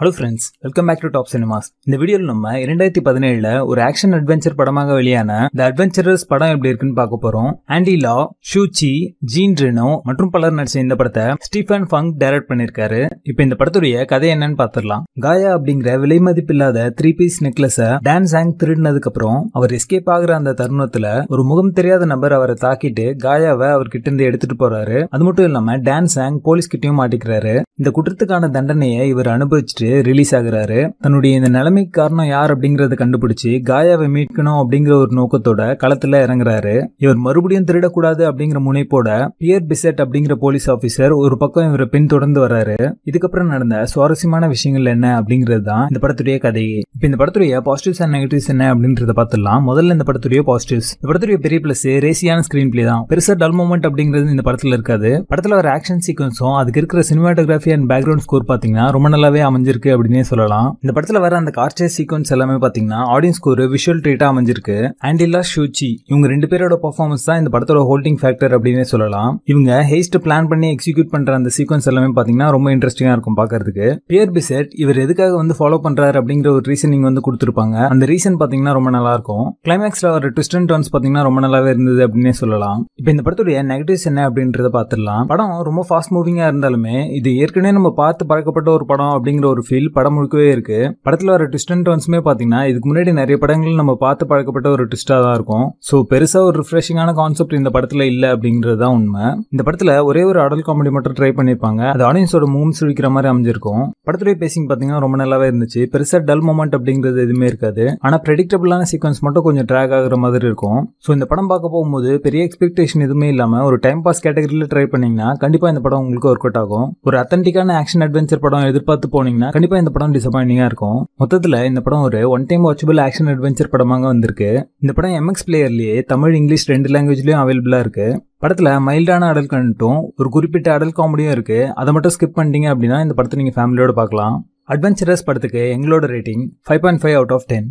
hello friends welcome back to top cinemas இந்த வீடியோவில் நம்ம இரண்டாயிரத்தி பதினேழுல ஒரு ஆக்ஷன் அட்வென்ச்சர் படமாக வெளியான த அட்வென்ச்சரர்ஸ் படம் எப்படி இருக்குன்னு பார்க்க போறோம் Andy Lau Shu Qi Jean Reno மற்றும் பலர் நடிச்ச இந்த படத்தை ஸ்டீஃபன் ஃபங் டைரக்ட் பண்ணியிருக்காரு இப்போ இந்த படத்துடைய கதை என்னன்னு பார்த்துடலாம் காயா அப்படிங்கிற விலை மதிப்பில்லாத த்ரீ பீஸ் நெக்லஸை டான்ஸ் சாங் திருடினதுக்கு அப்புறம் அவர் எஸ்கேப் ஆகுற அந்த தருணத்துல ஒரு முகம் தெரியாத நபர் அவரை தாக்கிட்டு காயாவை அவர் கிட்ட இருந்து எடுத்துட்டு போறாரு அது மட்டும் இல்லாம டான் சாங் போலீஸ் கிட்டயும் மாட்டிக்கிறாரு இந்த குற்றத்துக்கான தண்டனையை இவர் அனுபவிச்சுட்டு வச்சு ரிலீஸ் ஆகுறாரு தன்னுடைய இந்த நிலைமைக்கு காரணம் யார் அப்படிங்கறத கண்டுபிடிச்சு காயாவை மீட்கணும் அப்படிங்கிற ஒரு நோக்கத்தோட களத்துல இறங்குறாரு இவர் மறுபடியும் திருடக்கூடாது அப்படிங்கிற முனைப்போட பியர் பிசெட் அப்படிங்கிற போலீஸ் ஆபீசர் ஒரு பக்கம் இவரை பின்தொடர்ந்து வர்றாரு இதுக்கப்புறம் நடந்த சுவாரஸ்யமான விஷயங்கள் என்ன அப்படிங்கிறது தான் இந்த படத்துடைய கதை இப்ப இந்த படத்துடைய பாசிட்டிவ்ஸ் அண்ட் நெகட்டிவ்ஸ் என்ன அப்படின்றத பார்த்துலாம் முதல்ல இந்த படத்துடைய பாசிட்டிவ்ஸ் இந்த படத்துடைய பெரிய பிளஸ் ரேசியான ஸ்கிரீன் பிளே தான் பெருசா டல் மூமெண்ட் அப்படிங்கிறது இந்த படத்துல இருக்காது படத்துல வர ஆக்ஷன் சீக்வன்ஸும் அதுக்கு இருக்கிற சினிமாட்டோகிராஃபி அண்ட் பேக்ரவுண்ட் ஸ்கோர் பாத்தீங்கன்னா ரொம்ப நல்லாவே அமைஞ்சு அமைஞ்சிருக்கு அப்படின்னே சொல்லலாம் இந்த படத்துல வர அந்த கார் சேஸ் சீக்வன்ஸ் எல்லாமே பாத்தீங்கன்னா ஆடியன்ஸ்க்கு ஒரு விஷுவல் ட்ரீட்டா அமைஞ்சிருக்கு ஆண்டிலா ஷூச்சி இவங்க ரெண்டு பேரோட பர்ஃபார்மன்ஸ் தான் இந்த படத்தோட ஹோல்டிங் ஃபேக்டர் அப்படின்னே சொல்லலாம் இவங்க ஹேஸ்ட் பிளான் பண்ணி எக்ஸிக்யூட் பண்ற அந்த சீக்வன்ஸ் எல்லாமே பாத்தீங்கன்னா ரொம்ப இன்ட்ரெஸ்டிங்காக இருக்கும் பார்க்கறதுக்கு பியர் பிசெட் இவர் எதுக்காக வந்து ஃபாலோ பண்றாரு அப்படிங்கிற ஒரு ரீசனிங் வந்து கொடுத்துருப்பாங்க அந்த ரீசன் பாத்தீங்கன்னா ரொம்ப நல்லா இருக்கும் கிளைமேக்ஸ்ல ஒரு ட்விஸ்ட் அண்ட் டர்ன்ஸ் பாத்தீங்கன்னா ரொம்ப நல்லாவே இருந்தது அப்படின்னே சொல்லலாம் இப்போ இந்த படத்துடைய நெகட்டிவ்ஸ் என்ன அப்படின்றத பார்த்துடலாம் படம் ரொம்ப ஃபாஸ்ட் மூவிங்கா இருந்தாலுமே இது ஏற்கனவே நம்ம பார்த்து பறக்கப்பட்ட ஒரு படம் அப்படிங்கிற ஒரு ஃபீல் படம் முழுக்கவே இருக்கு படத்தில் வர ட்விஸ்ட் அண்ட் டர்ன்ஸுமே பாத்தீங்கன்னா இதுக்கு முன்னாடி நிறைய படங்கள் நம்ம பார்த்து பழக்கப்பட்ட ஒரு ட்விஸ்டா தான் இருக்கும் ஸோ பெருசாக ஒரு ரிஃப்ரெஷிங்கான கான்செப்ட் இந்த படத்தில் இல்லை அப்படிங்கிறது தான் உண்மை இந்த படத்தில் ஒரே ஒரு அடல் காமெடி மட்டும் ட்ரை பண்ணியிருப்பாங்க அது ஆடியன்ஸோட மூவ்ஸ் சுழிக்கிற மாதிரி அமைஞ்சிருக்கும் படத்துடைய பேசிங் பார்த்தீங்கன்னா ரொம்ப நல்லாவே இருந்துச்சு பெருசாக டல் மூமெண்ட் அப்படிங்கிறது எதுவுமே இருக்காது ஆனால் ப்ரெடிக்டபிளான சீக்வன்ஸ் மட்டும் கொஞ்சம் ட்ராக் ஆகுற மாதிரி இருக்கும் ஸோ இந்த படம் பார்க்க போகும்போது பெரிய எக்ஸ்பெக்டேஷன் எதுவுமே இல்லாமல் ஒரு டைம் பாஸ் கேட்டகரியில ட்ரை பண்ணீங்கன்னா கண்டிப்பாக இந்த படம் உங்களுக்கு ஒர்க் அவுட் ஆகும் ஒரு அத்தன்டிக்கான ஆக்ஷன் அட்வென்ச்சர் படம் எதிர்பார்த்து போனீங்கன்னா கண்டிப்பாக இந்த படம் டிசப்பாயிண்டிங்கா இருக்கும் மொத்தத்தில் இந்த படம் ஒரு one time watchable action adventure படமாக வந்திருக்கு இந்த படம் எம்எக்ஸ் பிளேயர்லயே தமிழ் இங்கிலீஷ் ரெண்டு லாங்குவேஜ்லேயும் அவைலபிளாக இருக்குது படத்தில் மைல்டான அடல் கண்டும் ஒரு குறிப்பிட்ட அடல் காமெடியும் இருக்குது அதை மட்டும் ஸ்கிப் பண்ணிட்டீங்க அப்படின்னா இந்த படத்தை நீங்கள் ஃபேமிலியோடு பார்க்கலாம் அட்வென்ச்சரஸ் படத்துக்கு எங்களோட rating five point five out of ten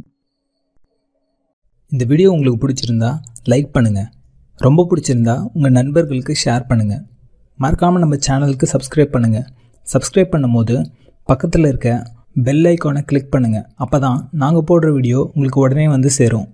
இந்த வீடியோ உங்களுக்கு பிடிச்சிருந்தா லைக் பண்ணுங்கள் ரொம்ப பிடிச்சிருந்தா உங்கள் நண்பர்களுக்கு ஷேர் பண்ணுங்கள் மறக்காமல் நம்ம சேனலுக்கு சப்ஸ்கிரைப் பண்ணுங்கள் சப்ஸ்கிரைப் பண்ணும்போது பக்கத்தில் இருக்க பெல் ஐக்கானை கிளிக் பண்ணுங்கள் அப்போ தான் நாங்கள் போடுற வீடியோ உங்களுக்கு உடனே வந்து சேரும்